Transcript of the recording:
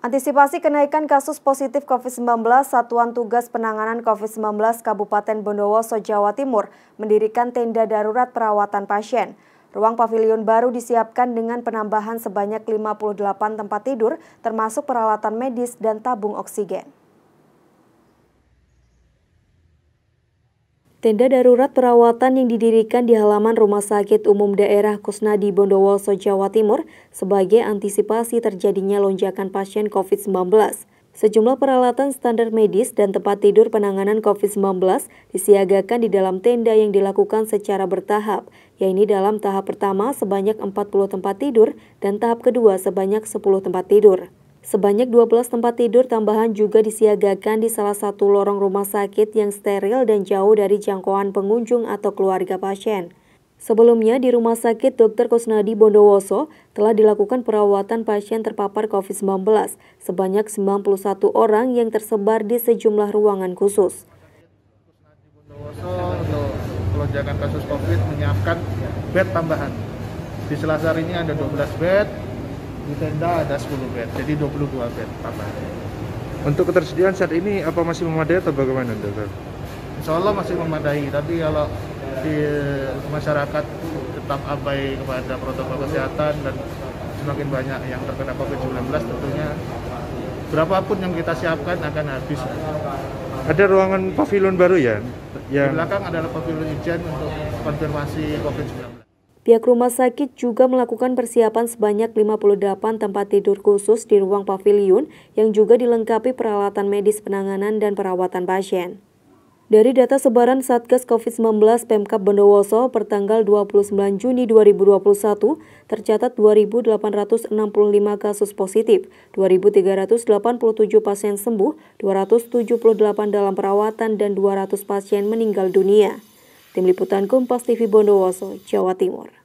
Antisipasi kenaikan kasus positif COVID-19, Satuan Tugas Penanganan COVID-19 Kabupaten Bondowoso, Jawa Timur mendirikan tenda darurat perawatan pasien. Ruang pavilion baru disiapkan dengan penambahan sebanyak 58 tempat tidur termasuk peralatan medis dan tabung oksigen. Tenda darurat perawatan yang didirikan di halaman Rumah Sakit Umum Daerah Kusnadi Bondowoso, Jawa Timur sebagai antisipasi terjadinya lonjakan pasien COVID-19. Sejumlah peralatan standar medis dan tempat tidur penanganan COVID-19 disiagakan di dalam tenda yang dilakukan secara bertahap, yaitu dalam tahap pertama sebanyak 40 tempat tidur dan tahap kedua sebanyak 10 tempat tidur. Sebanyak 12 tempat tidur tambahan juga disiagakan di salah satu lorong rumah sakit yang steril dan jauh dari jangkauan pengunjung atau keluarga pasien. Sebelumnya di rumah sakit Dr. Kusnadi Bondowoso telah dilakukan perawatan pasien terpapar COVID-19 sebanyak 91 orang yang tersebar di sejumlah ruangan khusus. Bondowoso untuk pelonjakan kasus COVID menyiapkan bed tambahan. Di Selasar ini ada 12 bed, di tenda ada 10 bed jadi 22 bed tambahan untuk ketersediaan saat ini apa masih memadai atau bagaimana dok? Insya Allah masih memadai tapi kalau di masyarakat tetap abai kepada protokol kesehatan dan semakin banyak yang terkena COVID-19 tentunya berapapun yang kita siapkan akan habis ada ruangan pavilion baru ya? Yang... Di belakang adalah pavilion ijen untuk konfirmasi COVID-19 Pihak rumah sakit juga melakukan persiapan sebanyak 58 tempat tidur khusus di ruang pavilion yang juga dilengkapi peralatan medis penanganan dan perawatan pasien. Dari data sebaran Satgas COVID-19 Pemkap Bondowoso tanggal 29 Juni 2021, tercatat 2.865 kasus positif, 2.387 pasien sembuh, 278 dalam perawatan, dan 200 pasien meninggal dunia. Tim Liputan Kompas TV Bondowoso, Jawa Timur.